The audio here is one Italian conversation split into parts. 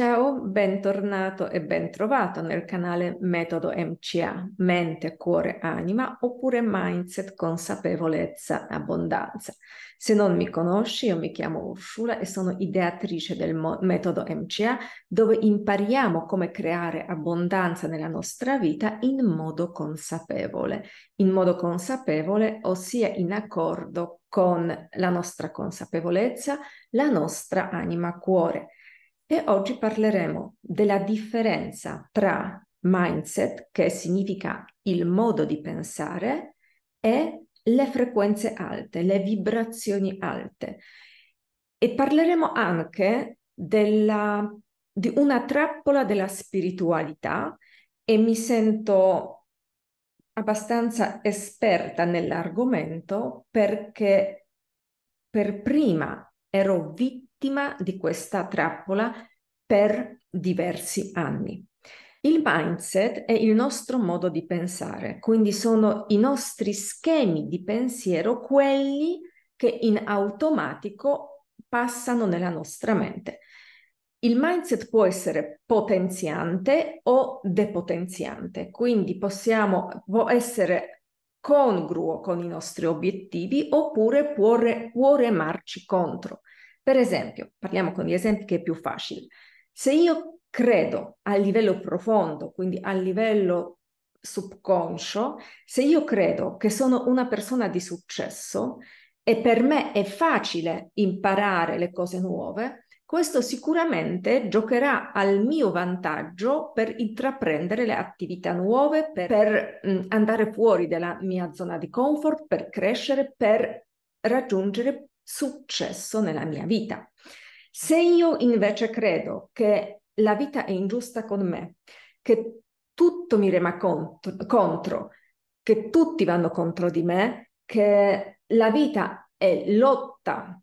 Ciao, bentornato e bentrovato nel canale Metodo MCA, mente, cuore, anima oppure mindset, consapevolezza, abbondanza. Se non mi conosci, io mi chiamo Ursula e sono ideatrice del mo- metodo MCA dove impariamo come creare abbondanza nella nostra vita in modo consapevole. In modo consapevole, ossia in accordo con la nostra consapevolezza, la nostra anima cuore e oggi parleremo della differenza tra mindset, che significa il modo di pensare, e le frequenze alte, le vibrazioni alte. E parleremo anche della, di una trappola della spiritualità e mi sento abbastanza esperta nell'argomento perché per prima ero vittima vittima di questa trappola per diversi anni. Il mindset è il nostro modo di pensare, quindi sono i nostri schemi di pensiero quelli che in automatico passano nella nostra mente. Il mindset può essere potenziante o depotenziante, quindi possiamo, può essere congruo con i nostri obiettivi oppure può, re, può remarci contro. Per esempio, parliamo con gli esempi che è più facile. Se io credo a livello profondo, quindi a livello subconscio, se io credo che sono una persona di successo e per me è facile imparare le cose nuove, questo sicuramente giocherà al mio vantaggio per intraprendere le attività nuove, per, per mm, andare fuori dalla mia zona di comfort, per crescere, per raggiungere successo nella mia vita. Se io invece credo che la vita è ingiusta con me, che tutto mi rema contro, contro che tutti vanno contro di me, che la vita è lotta,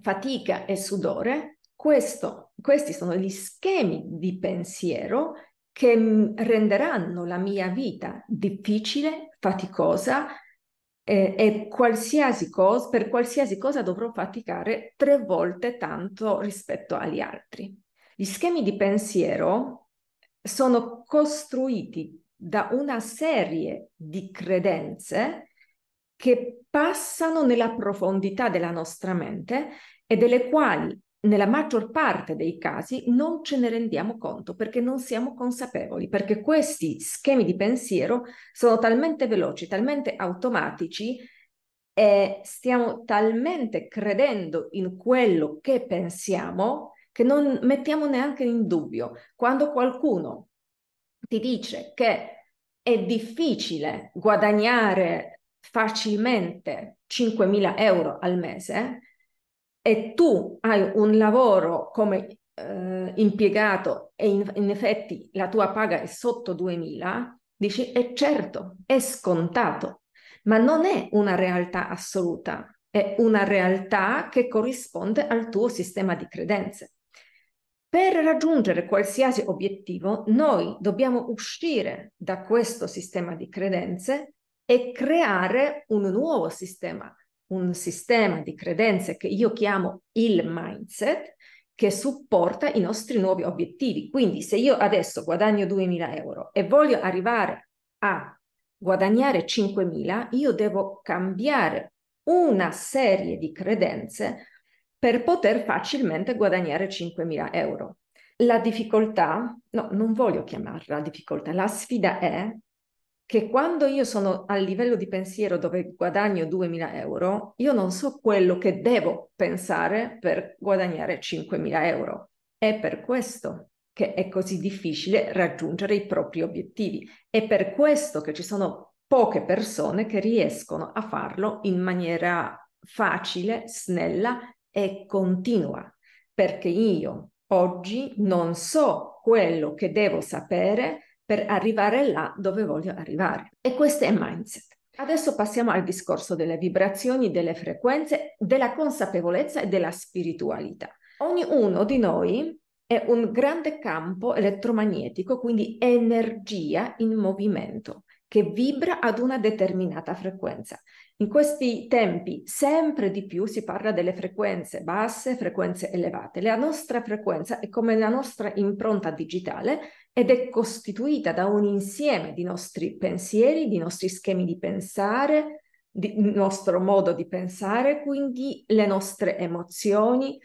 fatica e sudore, questo, questi sono gli schemi di pensiero che renderanno la mia vita difficile, faticosa, eh, e qualsiasi cosa, per qualsiasi cosa dovrò faticare tre volte tanto rispetto agli altri. Gli schemi di pensiero sono costruiti da una serie di credenze che passano nella profondità della nostra mente e delle quali nella maggior parte dei casi non ce ne rendiamo conto perché non siamo consapevoli, perché questi schemi di pensiero sono talmente veloci, talmente automatici e eh, stiamo talmente credendo in quello che pensiamo che non mettiamo neanche in dubbio. Quando qualcuno ti dice che è difficile guadagnare facilmente 5.000 euro al mese, e tu hai un lavoro come eh, impiegato e in, in, effetti la tua paga è sotto 2000, dici è certo, è scontato, ma non è una realtà assoluta, è una realtà che corrisponde al tuo sistema di credenze. Per raggiungere qualsiasi obiettivo, noi dobbiamo uscire da questo sistema di credenze e creare un nuovo sistema un sistema di credenze che io chiamo il mindset che supporta i nostri nuovi obiettivi. Quindi se io adesso guadagno 2.000 euro e voglio arrivare a guadagnare 5.000, io devo cambiare una serie di credenze per poter facilmente guadagnare 5.000 euro. La difficoltà, no, non voglio chiamarla difficoltà, la sfida è che quando io sono al livello di pensiero dove guadagno 2.000 euro, io non so quello che devo pensare per guadagnare 5.000 euro. È per questo che è così difficile raggiungere i propri obiettivi. È per questo che ci sono poche persone che riescono a farlo in maniera facile, snella e continua, perché io oggi non so quello che devo sapere per arrivare là dove voglio arrivare. E questo è mindset. Adesso passiamo al discorso delle vibrazioni, delle frequenze, della consapevolezza e della spiritualità. Ognuno di noi è un grande campo elettromagnetico, quindi energia in movimento, che vibra ad una determinata frequenza. In questi tempi sempre di più si parla delle frequenze basse, frequenze elevate. La nostra frequenza è come la nostra impronta digitale ed è costituita da un insieme di nostri pensieri, di nostri schemi di pensare, di nostro modo di pensare, quindi le nostre emozioni,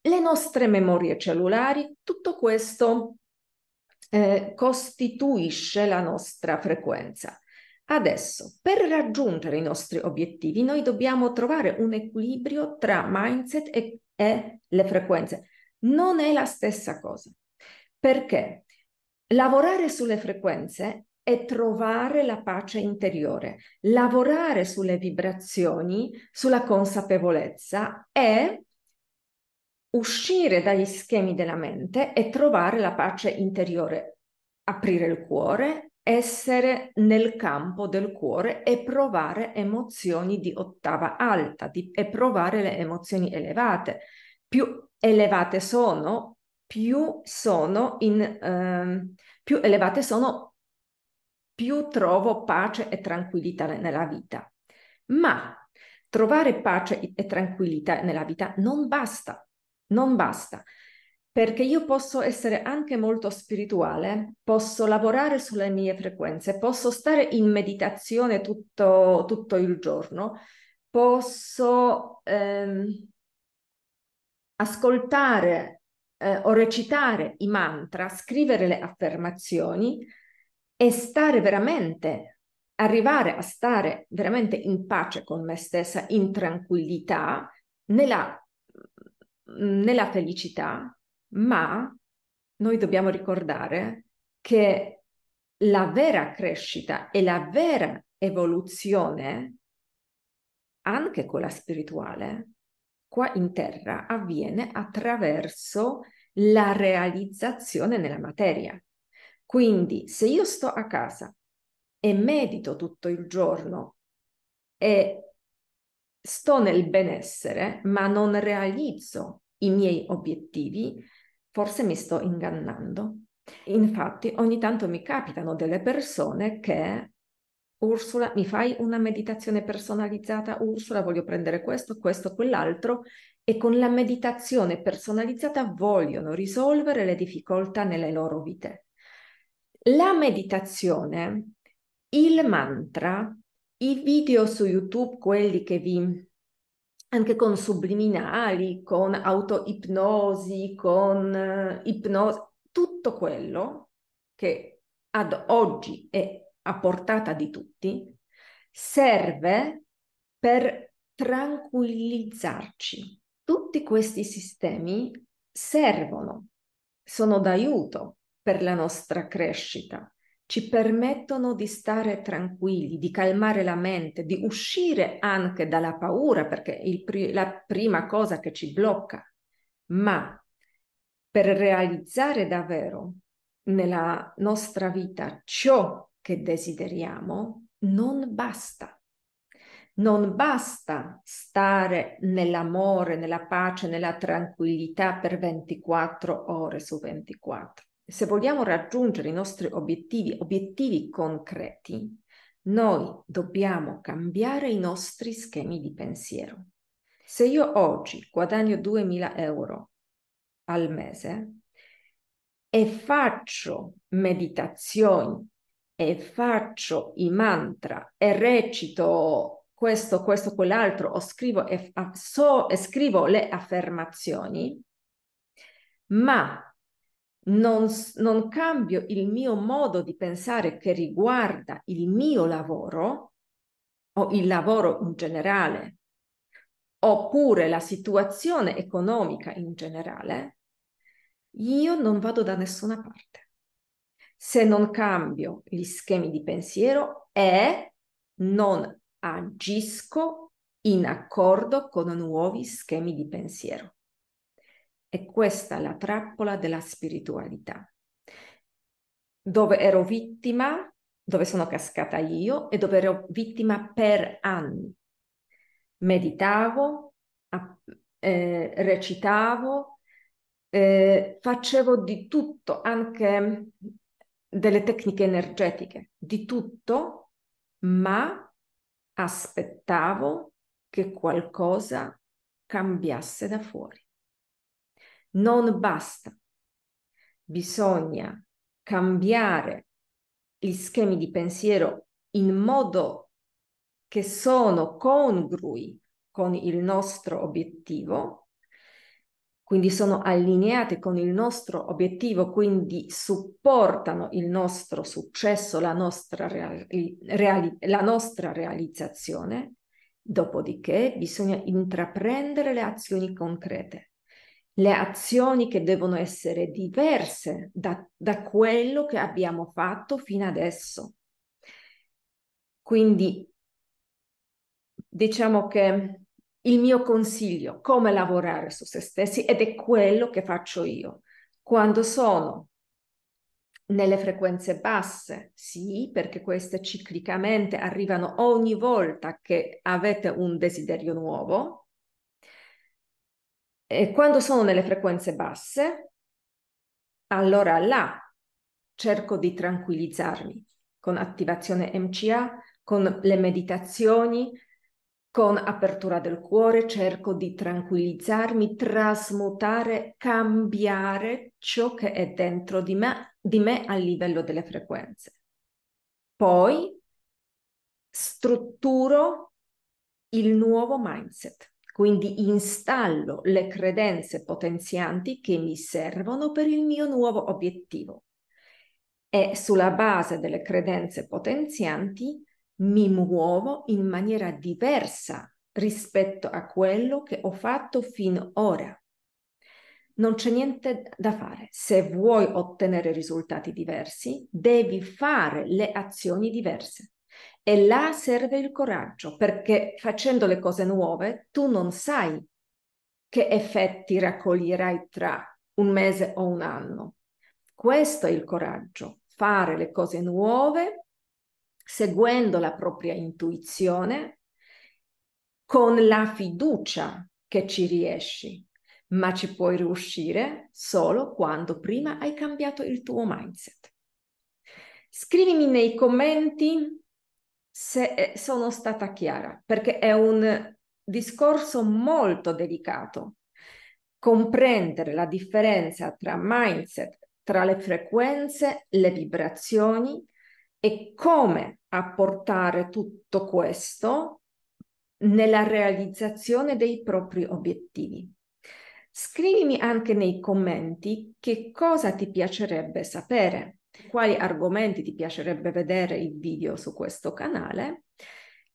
le nostre memorie cellulari, tutto questo eh, costituisce la nostra frequenza. Adesso, per raggiungere i nostri obiettivi, noi dobbiamo trovare un equilibrio tra mindset e, e le frequenze. Non è la stessa cosa, perché lavorare sulle frequenze è trovare la pace interiore, lavorare sulle vibrazioni, sulla consapevolezza è uscire dagli schemi della mente e trovare la pace interiore, aprire il cuore essere nel campo del cuore e provare emozioni di ottava alta di, e provare le emozioni elevate. Più elevate sono, più sono in eh, più elevate sono, più trovo pace e tranquillità nella vita. Ma trovare pace e tranquillità nella vita non basta, non basta perché io posso essere anche molto spirituale, posso lavorare sulle mie frequenze, posso stare in meditazione tutto, tutto il giorno, posso ehm, ascoltare eh, o recitare i mantra, scrivere le affermazioni e stare veramente, arrivare a stare veramente in pace con me stessa, in tranquillità, nella, nella felicità ma noi dobbiamo ricordare che la vera crescita e la vera evoluzione, anche quella spirituale, qua in terra avviene attraverso la realizzazione nella materia. Quindi se io sto a casa e medito tutto il giorno e sto nel benessere, ma non realizzo i miei obiettivi, forse mi sto ingannando. Infatti ogni tanto mi capitano delle persone che Ursula, mi fai una meditazione personalizzata? Ursula, voglio prendere questo, questo, quell'altro. E con la meditazione personalizzata vogliono risolvere le difficoltà nelle loro vite. La meditazione, il mantra, i video su YouTube, quelli che vi anche con subliminali, con autoipnosi, con uh, ipnosi, tutto quello che ad oggi è a portata di tutti, serve per tranquillizzarci. Tutti questi sistemi servono, sono d'aiuto per la nostra crescita ci permettono di stare tranquilli, di calmare la mente, di uscire anche dalla paura, perché pri- la prima cosa che ci blocca, ma per realizzare davvero nella nostra vita ciò che desideriamo, non basta. Non basta stare nell'amore, nella pace, nella tranquillità per 24 ore su 24 se vogliamo raggiungere i nostri obiettivi, obiettivi concreti, noi dobbiamo cambiare i nostri schemi di pensiero. Se io oggi guadagno 2.000 euro al mese e faccio meditazioni e faccio i mantra e recito questo, questo, quell'altro o scrivo, e, so, e scrivo le affermazioni, ma non, non cambio il mio modo di pensare che riguarda il mio lavoro o il lavoro in generale, oppure la situazione economica in generale, io non vado da nessuna parte. Se non cambio gli schemi di pensiero e non agisco in accordo con nuovi schemi di pensiero. E questa è la trappola della spiritualità, dove ero vittima, dove sono cascata io e dove ero vittima per anni. Meditavo, eh, recitavo, eh, facevo di tutto, anche delle tecniche energetiche, di tutto, ma aspettavo che qualcosa cambiasse da fuori non basta. Bisogna cambiare gli schemi di pensiero in modo che sono congrui con il nostro obiettivo, quindi sono allineate con il nostro obiettivo, quindi supportano il nostro successo, la nostra, reali- reali- la nostra realizzazione. Dopodiché bisogna intraprendere le azioni concrete le azioni che devono essere diverse da, da quello che abbiamo fatto fino adesso. Quindi diciamo che il mio consiglio, come lavorare su se stessi, ed è quello che faccio io. Quando sono nelle frequenze basse, sì, perché queste ciclicamente arrivano ogni volta che avete un desiderio nuovo, e quando sono nelle frequenze basse, allora là cerco di tranquillizzarmi con attivazione MCA, con le meditazioni, con apertura del cuore, cerco di tranquillizzarmi, trasmutare, cambiare ciò che è dentro di me, di me a livello delle frequenze. Poi strutturo il nuovo mindset quindi installo le credenze potenzianti che mi servono per il mio nuovo obiettivo e sulla base delle credenze potenzianti mi muovo in maniera diversa rispetto a quello che ho fatto finora. Non c'è niente da fare. Se vuoi ottenere risultati diversi, devi fare le azioni diverse. E là serve il coraggio, perché facendo le cose nuove tu non sai che effetti raccoglierai tra un mese o un anno. Questo è il coraggio, fare le cose nuove seguendo la propria intuizione, con la fiducia che ci riesci, ma ci puoi riuscire solo quando prima hai cambiato il tuo mindset. Scrivimi nei commenti se eh, sono stata chiara, perché è un discorso molto delicato. Comprendere la differenza tra mindset, tra le frequenze, le vibrazioni e come apportare tutto questo nella realizzazione dei propri obiettivi. Scrivimi anche nei commenti che cosa ti piacerebbe sapere quali argomenti ti piacerebbe vedere il video su questo canale.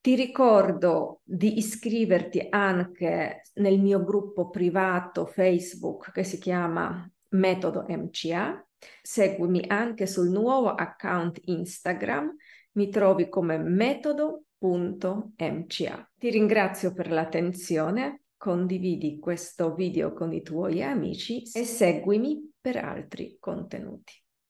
Ti ricordo di iscriverti anche nel mio gruppo privato Facebook che si chiama Metodo MCA. Seguimi anche sul nuovo account Instagram, mi trovi come metodo.mca. Ti ringrazio per l'attenzione, condividi questo video con i tuoi amici e seguimi per altri contenuti.